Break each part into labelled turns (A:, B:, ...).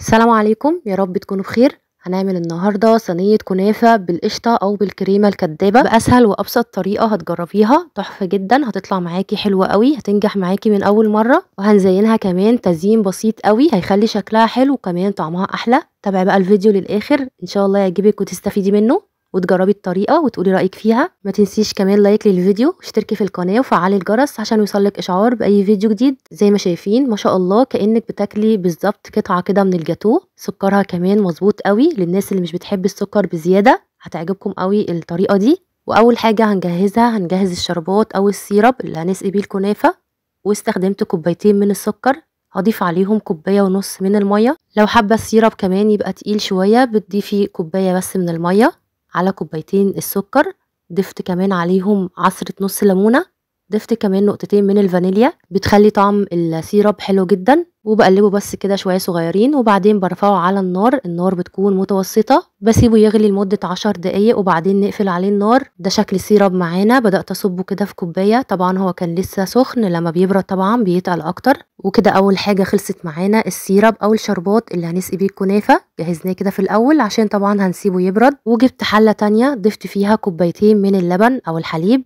A: السلام عليكم يا رب تكونوا بخير هنعمل النهاردة صينية كنافة بالقشطة أو بالكريمة الكدابة بأسهل وأبسط طريقة هتجربيها تحفة جدا هتطلع معاكي حلوة قوي هتنجح معاكي من أول مرة وهنزينها كمان تزيين بسيط قوي هيخلي شكلها حلو وكمان طعمها أحلى تابعي بقى الفيديو للآخر إن شاء الله يعجبك وتستفيدي منه وتجربي الطريقه وتقولي رايك فيها ما تنسيش كمان لايك للفيديو واشتركي في القناه وفعلي الجرس عشان يوصلك اشعار باي فيديو جديد زي ما شايفين ما شاء الله كانك بتاكلي بالظبط قطعه كده من الجاتوه سكرها كمان مظبوط قوي للناس اللي مش بتحب السكر بزياده هتعجبكم قوي الطريقه دي واول حاجه هنجهزها هنجهز الشربات او السيرب اللي هنسقي بيه الكنافه واستخدمت كوبايتين من السكر هضيف عليهم كوباية ونص من المية لو حابة السيرب كمان يبقى تقيل شوية بتضيفي كوباية بس من المية على كوبايتين السكر ضفت كمان عليهم عصرة نص ليمونة ضفت كمان نقطتين من الفانيليا بتخلي طعم السيرب حلو جدا وبقلبه بس كده شويه صغيرين وبعدين برفعه على النار النار بتكون متوسطه بسيبه يغلي لمده عشر دقايق وبعدين نقفل عليه النار ده شكل سيرب معانا بدات اصبه كده في كوبايه طبعا هو كان لسه سخن لما بيبرد طبعا بيتقل اكتر وكده اول حاجه خلصت معانا السيرب او الشربات اللي هنسقي بيه الكنافه جهزناه كده في الاول عشان طبعا هنسيبه يبرد وجبت حله تانية ضفت فيها كوبايتين من اللبن او الحليب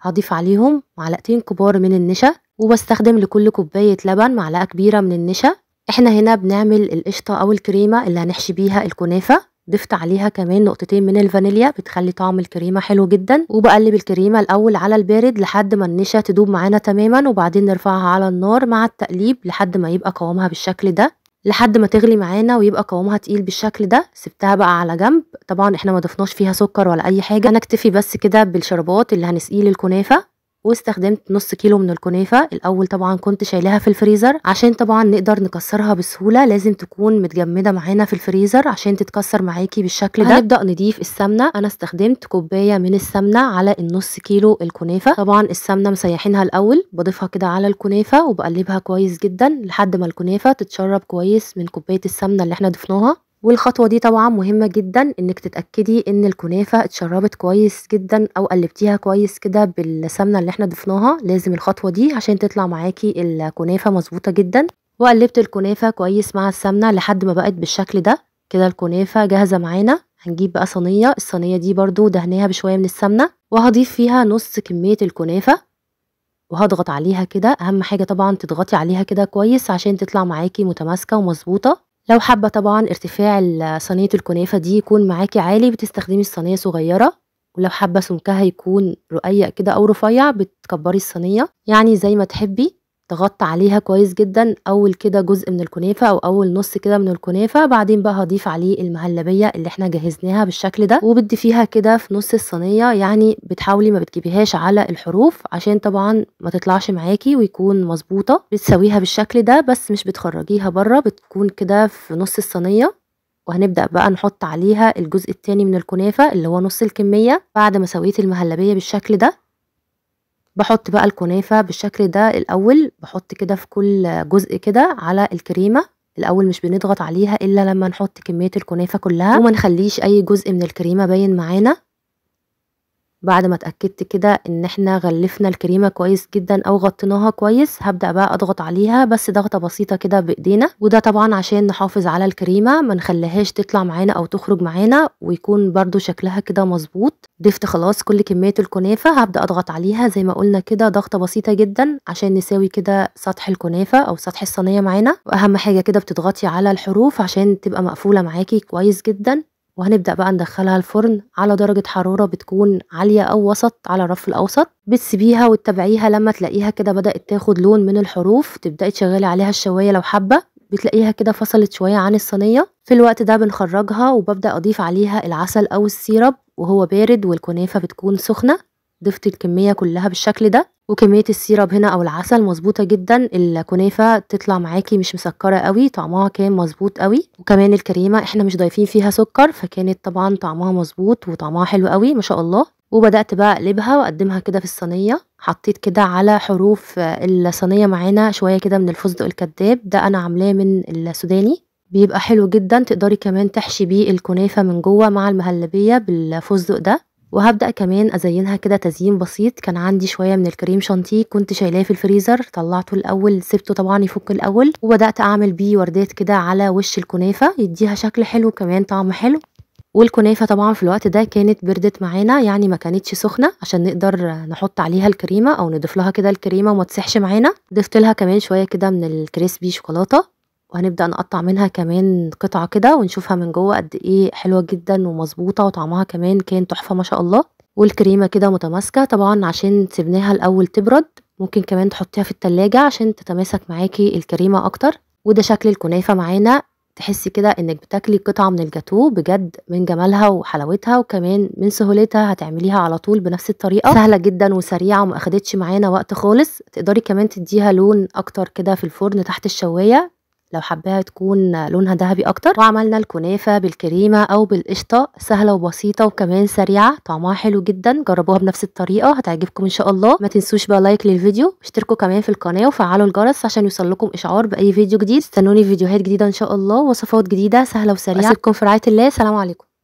A: هضيف عليهم معلقتين كبار من النشا وبستخدم لكل كوباية لبن معلقة كبيرة من النشا احنا هنا بنعمل القشطة أو الكريمة اللي هنحشي بيها الكنافة ضفت عليها كمان نقطتين من الفانيليا بتخلي طعم الكريمة حلو جدا وبقلب الكريمة الأول على البارد لحد ما النشا تدوب معانا تماما وبعدين نرفعها على النار مع التقليب لحد ما يبقى قوامها بالشكل ده لحد ما تغلي معانا ويبقى قوامها تقيل بالشكل ده سبتها بقى على جنب طبعا احنا ما ضفناش فيها سكر ولا اي حاجه هنكتفي بس كده بالشربات اللي هنسقيه للكنافه واستخدمت نص كيلو من الكنافة الأول طبعا كنت شايلاها في الفريزر عشان طبعا نقدر نكسرها بسهولة لازم تكون متجمدة معانا في الفريزر عشان تتكسر معاكي بالشكل ده هنبدأ نضيف السمنة أنا استخدمت كوباية من السمنة على النص كيلو الكنافة طبعا السمنة مسيحينها الأول بضيفها كده على الكنافة وبقلبها كويس جدا لحد ما الكنافة تتشرب كويس من كوباية السمنة اللي احنا ضفناها والخطوة دي طبعا مهمة جدا انك تتأكدي ان الكنافة اتشربت كويس جدا او قلبتيها كويس كده بالسمنة اللي احنا ضفناها لازم الخطوة دي عشان تطلع معاكي الكنافة مظبوطة جدا وقلبت الكنافة كويس مع السمنة لحد ما بقت بالشكل ده كده الكنافة جاهزة معانا هنجيب بقى صينية الصينية دي برضو دهناها بشوية من السمنة وهضيف فيها نص كمية الكنافة وهضغط عليها كده اهم حاجة طبعا تضغطي عليها كده كويس عشان تطلع معاكي متماسكة ومظبوطة لو حابة طبعا ارتفاع صينية الكنافة دي يكون معاكي عالي بتستخدمي الصينية صغيرة ولو حابة سمكها يكون رقيق كده أو رفيع بتكبري الصينية يعني زي ما تحبي تغطى عليها كويس جدا اول كده جزء من الكنافه او اول نص كده من الكنافه بعدين بقى هضيف عليه المهلبيه اللي احنا جهزناها بالشكل ده وبتضيفيها كده في نص الصينيه يعني بتحاولي ما بتجيبيهاش على الحروف عشان طبعا ما تطلعش معاكي ويكون مظبوطه بتسويها بالشكل ده بس مش بتخرجيها بره بتكون كده في نص الصينيه وهنبدأ بقى نحط عليها الجزء التاني من الكنافة اللي هو نص الكمية بعد ما سويت المهلبية بالشكل ده بحط بقى الكنافة بالشكل ده الأول بحط كده في كل جزء كده على الكريمة الاول مش بنضغط عليها الا لما نحط كميه الكنافه كلها وما نخليش اي جزء من الكريمه باين معانا بعد ما اتأكدت كده ان احنا غلفنا الكريمة كويس جدا او غطيناها كويس هبدأ بقى اضغط عليها بس ضغطة بسيطة كده بايدينا وده طبعا عشان نحافظ على الكريمة ما نخليهاش تطلع معانا او تخرج معانا ويكون برده شكلها كده مظبوط ضفت خلاص كل كمية الكنافة هبدأ اضغط عليها زي ما قلنا كده ضغطة بسيطة جدا عشان نساوي كده سطح الكنافة او سطح الصينية معانا واهم حاجة كده بتضغطي على الحروف عشان تبقى مقفولة معاكي كويس جدا وهنبدأ بقى ندخلها الفرن على درجة حرارة بتكون عالية أو وسط على الرف الأوسط بتسيبيها وتتابعيها لما تلاقيها كده بدأت تاخد لون من الحروف تبدأي تشغلي عليها الشواية لو حابة بتلاقيها كده فصلت شوية عن الصينية في الوقت ده بنخرجها وببدأ أضيف عليها العسل أو السيرب وهو بارد والكنافة بتكون سخنة ضفت الكمية كلها بالشكل ده وكمية السيرب هنا أو العسل مظبوطة جدا الكنافة تطلع معاكي مش مسكرة قوي طعمها كان مظبوط قوي وكمان الكريمة احنا مش ضايفين فيها سكر فكانت طبعا طعمها مظبوط وطعمها حلو قوي ما شاء الله وبدأت بقى أقلبها وأقدمها كده في الصينية حطيت كده على حروف الصينية معانا شوية كده من الفستق الكذاب ده أنا عاملاه من السوداني بيبقى حلو جدا تقدري كمان تحشي بيه الكنافة من جوه مع المهلبية بالفستق ده وهبدأ كمان أزينها كده تزيين بسيط كان عندي شوية من الكريم شانتيه كنت شايلاه في الفريزر طلعته الأول سبته طبعا يفك الأول وبدأت أعمل بيه وردات كده على وش الكنافة يديها شكل حلو كمان طعم حلو والكنافه طبعا في الوقت ده كانت بردت معانا يعني ما كانتش سخنه عشان نقدر نحط عليها الكريمه او نضيف لها كده الكريمه وما تسحش معانا ضفت لها كمان شويه كده من الكريسبي شوكولاته وهنبدأ نقطع منها كمان قطعة كده ونشوفها من جوه قد ايه حلوة جدا ومظبوطة وطعمها كمان كان تحفة ما شاء الله والكريمة كده متماسكة طبعا عشان سيبناها الأول تبرد ممكن كمان تحطيها في التلاجة عشان تتماسك معاكي الكريمة أكتر وده شكل الكنافة معانا تحسي كده انك بتاكلي قطعة من الجاتو بجد من جمالها وحلاوتها وكمان من سهولتها هتعمليها على طول بنفس الطريقة سهلة جدا وسريعة وما اخدتش معانا وقت خالص تقدري كمان تديها لون اكتر كده في الفرن تحت الشواية لو حباها تكون لونها ذهبي اكتر وعملنا الكنافه بالكريمه او بالقشطه سهله وبسيطه وكمان سريعه طعمها حلو جدا جربوها بنفس الطريقه هتعجبكم ان شاء الله ما تنسوش بقى لايك للفيديو اشتركوا كمان في القناه وفعلوا الجرس عشان يوصلكم اشعار باي فيديو جديد استنوني فيديوهات جديده ان شاء الله وصفات جديده سهله وسريعه اسيبكم في رعايه الله سلام عليكم